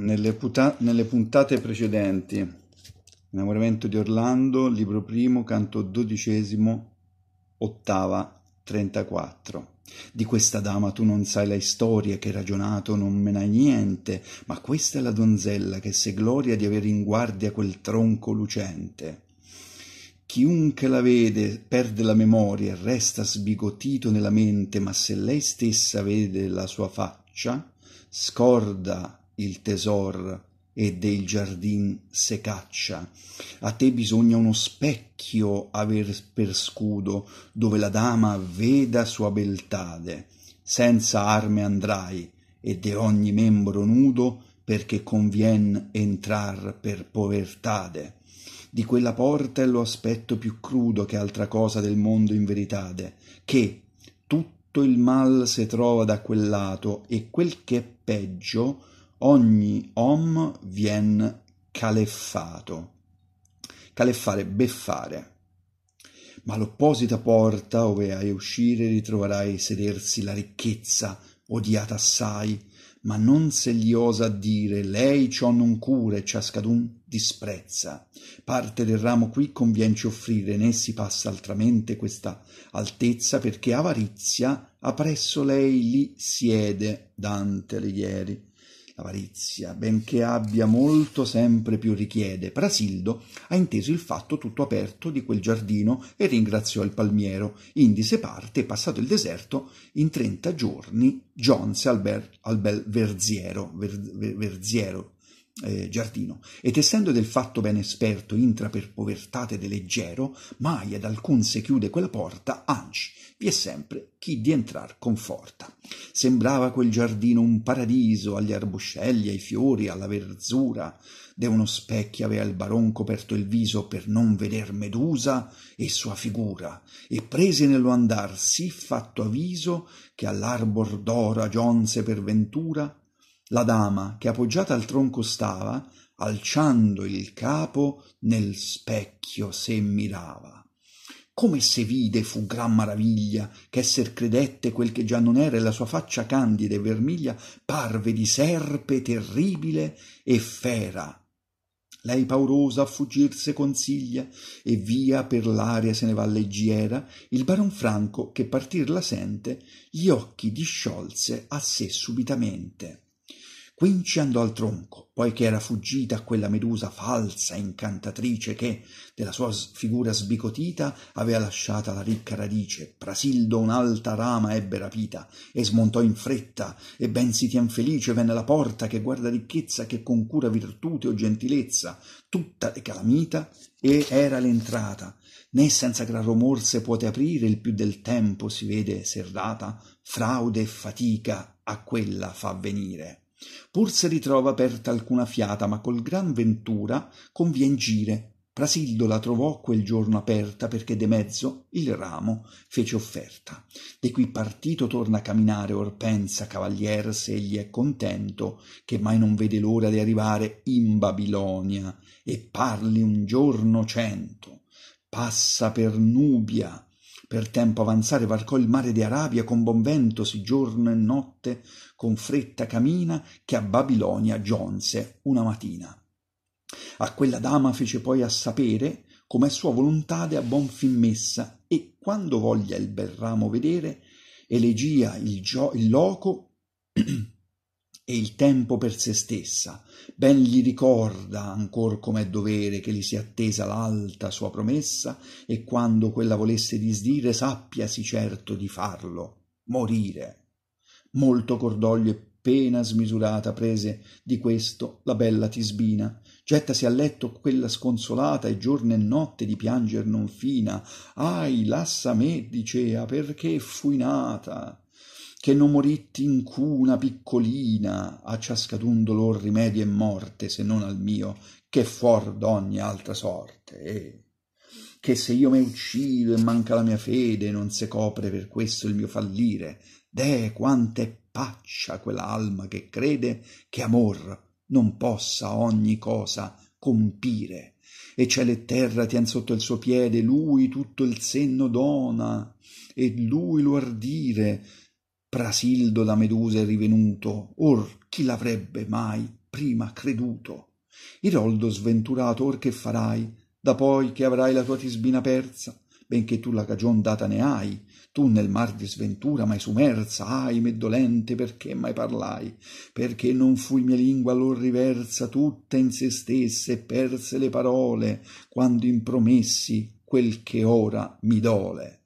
nelle, puta- nelle puntate precedenti, Innamoramento di Orlando, libro primo, canto dodicesimo, ottava 34. Di questa dama tu non sai la storia, che ragionato non me n'hai niente, ma questa è la donzella che se gloria di avere in guardia quel tronco lucente. Chiunque la vede perde la memoria e resta sbigottito nella mente, ma se lei stessa vede la sua faccia, scorda il tesor e del giardin se caccia. A te bisogna uno specchio aver per scudo, dove la dama veda sua beltade. Senza arme andrai, e de ogni membro nudo, perché convien entrar per povertade. Di quella porta è lo aspetto più crudo che altra cosa del mondo in veritade, che tutto il mal se trova da quel lato, e quel che è peggio, ogni om vien caleffato. Caleffare, beffare. Ma l'opposita porta, ove hai uscire, ritroverai sedersi la ricchezza, odiata assai, ma non se gli osa dire, lei ciò non cura e ciascadun disprezza. Parte del ramo qui convienci offrire, né si passa altramente questa altezza, perché avarizia appresso lei li siede, Dante Alighieri avarizia, benché abbia molto sempre più richiede, Prasildo ha inteso il fatto tutto aperto di quel giardino e ringraziò il palmiero. Indi se parte, passato il deserto, in trenta giorni giunse al, bel, al bel verziero, ver, ver, verziero eh, giardino, ed essendo del fatto ben esperto intra per povertate de leggero, mai ad alcun se chiude quella porta, anci, vi è sempre chi di entrar conforta. Sembrava quel giardino un paradiso agli arbuscelli, ai fiori, alla verzura, de uno specchio aveva il baron coperto il viso per non veder Medusa e sua figura, e prese nello andar sì fatto avviso che all'arbor d'ora giunse per ventura la dama che appoggiata al tronco stava alciando il capo nel specchio se mirava come se vide fu gran maraviglia che esser credette quel che già non era e la sua faccia candida e vermiglia parve di serpe terribile e fera lei paurosa a fuggir se consiglia e via per l'aria se ne va leggiera il baron franco che partir la sente gli occhi disciolse a sé subitamente Quinci andò al tronco, poiché era fuggita a quella medusa falsa e incantatrice che, della sua figura sbicotita, aveva lasciata la ricca radice. Prasildo un'alta rama ebbe rapita, e smontò in fretta, e ben si tien felice venne la porta che guarda ricchezza, che con cura virtute o gentilezza, tutta e calamita, e era l'entrata. Né senza gran rumor se puote aprire, il più del tempo si vede serrata, fraude e fatica a quella fa venire. Pur se ritrova aperta alcuna fiata, ma col gran ventura convien gire. Prasildo la trovò quel giorno aperta perché de mezzo il ramo fece offerta. De qui partito torna a camminare, or pensa cavalier se egli è contento, che mai non vede l'ora di arrivare in Babilonia e parli un giorno cento. Passa per Nubia, per tempo avanzare varcò il mare di Arabia con buon vento si giorno e notte con fretta camina che a Babilonia giunse una mattina. A quella dama fece poi a sapere com'è sua volontade a buon fin messa e quando voglia il bel ramo vedere elegia il, il loco e il tempo per se stessa. Ben gli ricorda ancor com'è dovere che gli sia attesa l'alta sua promessa e quando quella volesse disdire sappiasi certo di farlo, morire. Molto cordoglio e pena smisurata prese di questo la bella Tisbina. Gettasi a letto quella sconsolata e giorno e notte di pianger non fina. Ahi, lassa me, dicea, perché fui nata che non moritti in cuna piccolina a ciascadun dolor rimedio e morte se non al mio che fuor d'ogni altra sorte e che se io me uccido e manca la mia fede non se copre per questo il mio fallire deh quant'è paccia quell'alma che crede che amor non possa ogni cosa compire e cielo e terra tien sotto il suo piede lui tutto il senno dona e lui lo ardire Prasildo da Medusa è rivenuto, or chi l'avrebbe mai prima creduto? Iroldo sventurato, or che farai, da poi che avrai la tua tisbina persa, benché tu la cagion data ne hai, tu nel mar di sventura mai sumersa, ahi me dolente perché mai parlai, perché non fui mia lingua allor riversa tutta in se stessa e perse le parole, quando impromessi quel che ora mi dole.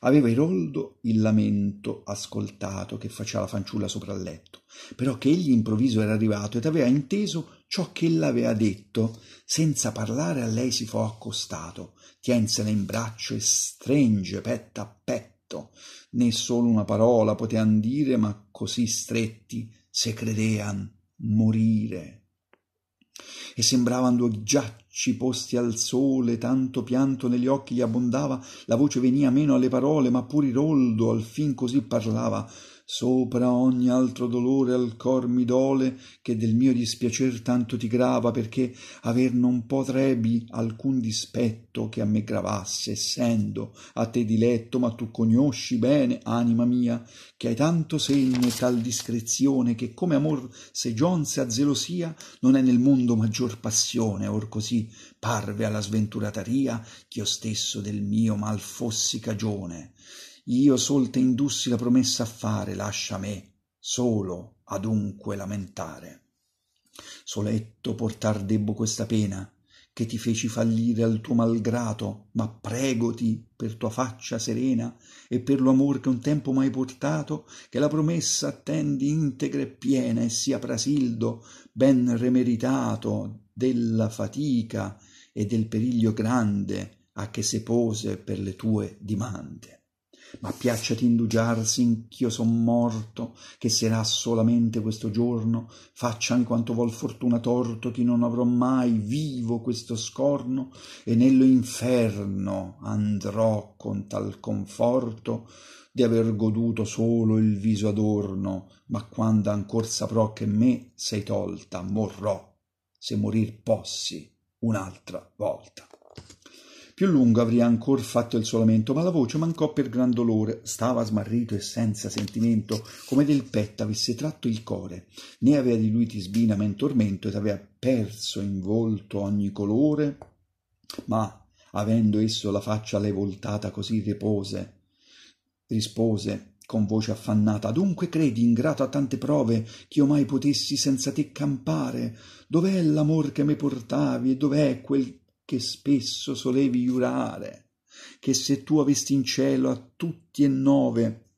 Aveva Iroldo il lamento ascoltato che faceva la fanciulla sopra il letto, però che egli improvviso era arrivato ed aveva inteso ciò che ella aveva detto, senza parlare a lei si fu accostato, tiensela in braccio e stringe petto a petto, né solo una parola potean dire, ma così stretti se credean morire. E sembravan due giacci ci posti al sole, tanto pianto negli occhi gli abbondava, la voce venia meno alle parole, ma pur Iroldo al fin così parlava sopra ogni altro dolore al cor mi dole che del mio dispiacer tanto ti grava perché aver non potrebi alcun dispetto che a me gravasse essendo a te diletto ma tu conosci bene anima mia che hai tanto segno e tal discrezione che come amor se giunse a zelosia non è nel mondo maggior passione or così parve alla sventurata ria ch'io stesso del mio mal fossi cagione io sol te indussi la promessa a fare lascia me solo adunque lamentare soletto portar debbo questa pena che ti feci fallire al tuo malgrato ma pregoti per tua faccia serena e per lo amor che un tempo m'hai portato che la promessa attendi integra e piena e sia prasildo ben remeritato della fatica e del periglio grande a che se pose per le tue dimande ma piacciati indugiarsi in ch'io son morto, che sarà solamente questo giorno, facciami quanto vuol fortuna torto, ch'i non avrò mai vivo questo scorno, e nello inferno andrò con tal conforto di aver goduto solo il viso adorno, ma quando ancor saprò che me sei tolta, morrò, se morir possi un'altra volta. Più lungo avrei ancor fatto il suo lamento, ma la voce mancò per gran dolore, stava smarrito e senza sentimento, come del petto avesse tratto il core, né aveva di lui tisbina men tormento ed aveva perso in volto ogni colore, ma avendo esso la faccia a lei voltata così repose, rispose con voce affannata dunque credi ingrato a tante prove ch'io mai potessi senza te campare dov'è l'amor che me portavi e dov'è quel che spesso solevi giurare, che se tu avesti in cielo a tutti e nove,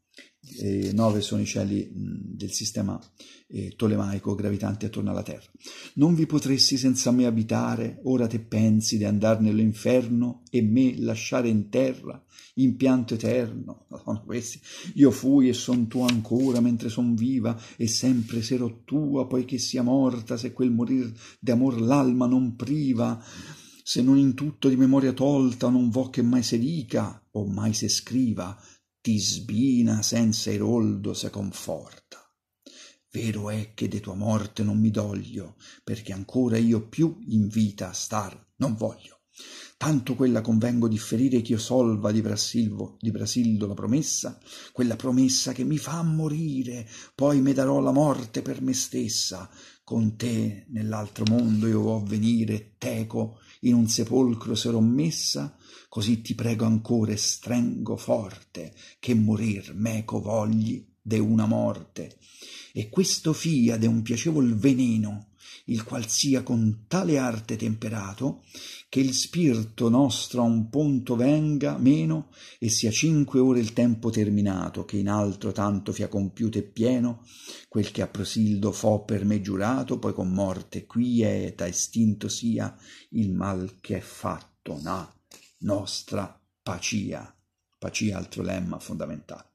eh, nove sono i cieli mh, del sistema eh, tolemaico gravitanti attorno alla terra, non vi potresti senza me abitare, ora te pensi di andare nell'inferno e me lasciare in terra, in pianto eterno, Madonna, questi, io fui e son tua ancora mentre son viva e sempre sarò tua poiché sia morta se quel morir d'amor l'alma non priva, se non in tutto di memoria tolta non vo che mai se dica o mai se scriva ti sbina senza iroldo se conforta vero è che de tua morte non mi doglio perché ancora io più in vita star non voglio tanto quella convengo differire ch'io solva di, Brasilvo, di Brasildo la promessa, quella promessa che mi fa morire, poi me darò la morte per me stessa, con te nell'altro mondo io vo venire teco in un sepolcro sarò messa, così ti prego ancora e strengo forte, che morir meco vogli de una morte. E questo fia de un piacevol veneno, il qual sia con tale arte temperato, che il spirto nostro a un punto venga meno e sia cinque ore il tempo terminato, che in altro tanto fia compiuto e pieno, quel che a Prosildo fo per me giurato, poi con morte quieta estinto sia il mal che è fatto na nostra pacia. Pacia altro lemma fondamentale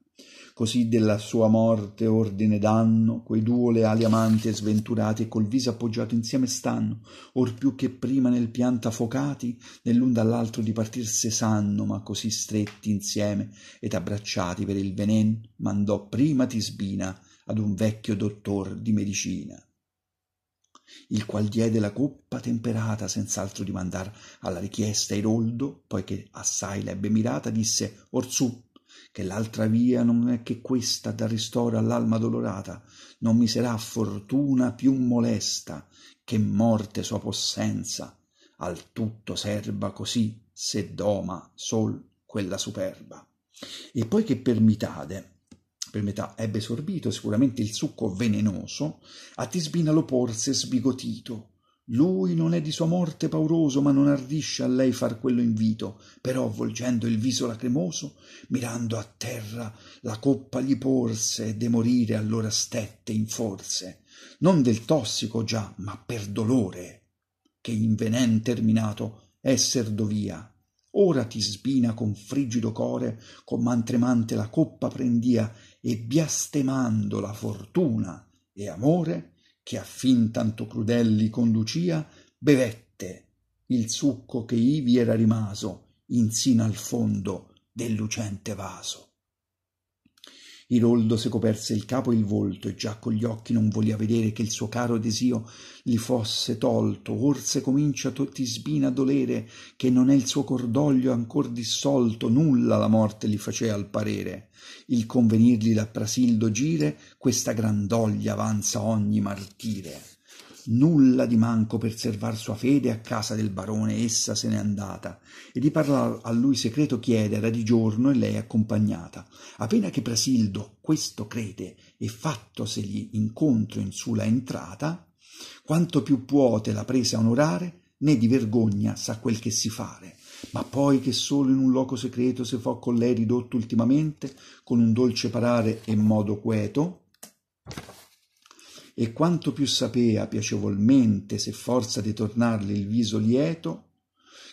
così della sua morte ordine danno, quei duo leali amanti e sventurati e col viso appoggiato insieme stanno, or più che prima nel pianto affocati, nell'un dall'altro di partir se sanno, ma così stretti insieme ed abbracciati per il venen mandò prima Tisbina ad un vecchio dottor di medicina il qual diede la coppa temperata senz'altro di mandar alla richiesta Iroldo, poi che assai l'ebbe mirata, disse Orsù, che l'altra via non è che questa da ristoro all'alma dolorata, non mi sarà fortuna più molesta che morte sua possenza, al tutto serba così se doma sol quella superba. E poi che per mitade per metà ebbe sorbito sicuramente il succo venenoso, a Tisbina lo porse sbigotito, lui non è di sua morte pauroso ma non ardisce a lei far quello invito però volgendo il viso lacrimoso mirando a terra la coppa gli porse e de morire allora stette in forse non del tossico già ma per dolore che in venen terminato esser dovia ora tisbina con frigido core con man tremante la coppa prendia e biastemando la fortuna e amore che a fin tanto crudelli conducia, bevette il succo che ivi era rimaso in al fondo del lucente vaso. Iroldo se coperse il capo e il volto e già con gli occhi non voleva vedere che il suo caro desio gli fosse tolto. Orse se comincia Tisbina a dolere che non è il suo cordoglio ancor dissolto, nulla la morte gli facea al parere. Il convenirgli da Prasildo gire, questa gran doglia avanza ogni martire nulla di manco per servar sua fede a casa del barone essa se n'è andata e di parlar a lui secreto chiede era di giorno e lei accompagnata appena che Brasildo questo crede e fattosegli incontro in su la entrata quanto più puote la presa onorare né di vergogna sa quel che si fare ma poi che solo in un loco secreto se fo con lei ridotto ultimamente con un dolce parare e modo queto e quanto più sapea piacevolmente se forza di tornarle il viso lieto,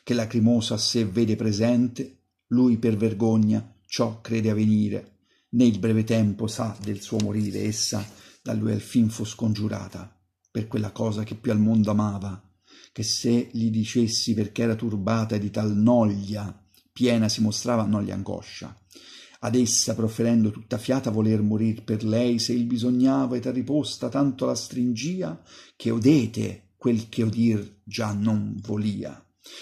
che lacrimoso a sé vede presente, lui per vergogna ciò crede avvenire, né il breve tempo sa del suo morire essa, da lui al fin fu scongiurata, per quella cosa che più al mondo amava, che se gli dicessi perché era turbata e di tal noglia piena si mostrava, non gli angoscia, ad essa proferendo tutta fiata voler morir per lei se il bisognava e ta riposta tanto la stringia che odete quel che odir già non volia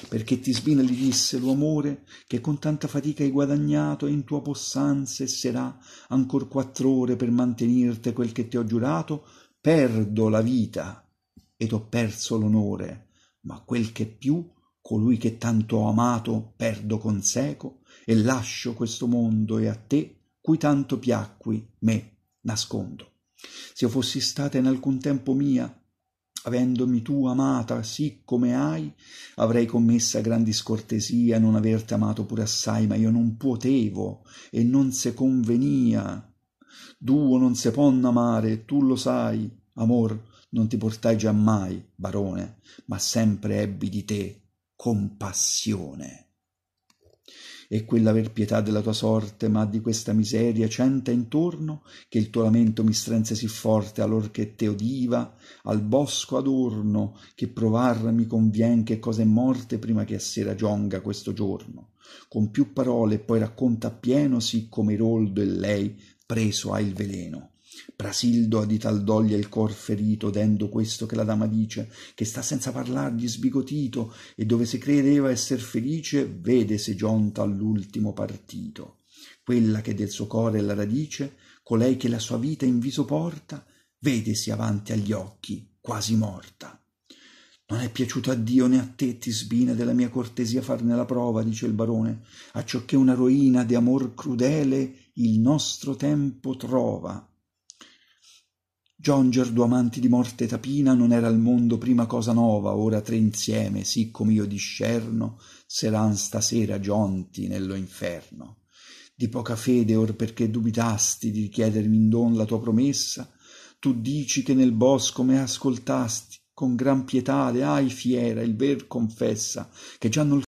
perché Tisbina gli disse lo amore che con tanta fatica hai guadagnato e in tua possanza e sarà ancor quattr'ore per mantenerte quel che ti ho giurato perdo la vita ed ho perso l'onore ma quel che più colui che tanto ho amato perdo con seco e lascio questo mondo e a te, cui tanto piacqui, me nascondo. Se io fossi stata in alcun tempo mia, avendomi tu amata sì come hai, avrei commessa gran discortesia non averti amato pur assai, ma io non potevo e non se convenia. Duo non se ponna amare, tu lo sai, amor, non ti portai giammai, barone, ma sempre ebbi di te compassione e quell'aver pietà della tua sorte, ma di questa miseria centa intorno, che il tuo lamento mi strense sì forte allor che te odiva, al bosco adorno, che provar mi convien che cosa è morte prima che a sera gionga questo giorno. Con più parole poi racconta appieno sì come Roldo e lei preso ha il veleno Prasildo ha di tal doglia il cor ferito, udendo questo che la dama dice, che sta senza parlargli sbigotito, e dove si credeva esser felice, vede se giunta all'ultimo partito. Quella che del suo core è la radice, colei che la sua vita in viso porta, vedesi avanti agli occhi, quasi morta. Non è piaciuto a Dio né a te, Tisbina, della mia cortesia farne la prova, dice il barone, acciò che una roina di amor crudele il nostro tempo trova. Gionger due amanti di morte tapina non era al mondo prima cosa nova, ora tre insieme, sì come io discerno, seran stasera gionti nello inferno. Di poca fede or perché dubitasti di richiedermi in don la tua promessa, tu dici che nel bosco me ascoltasti, con gran pietà le fiera il ver confessa, che già non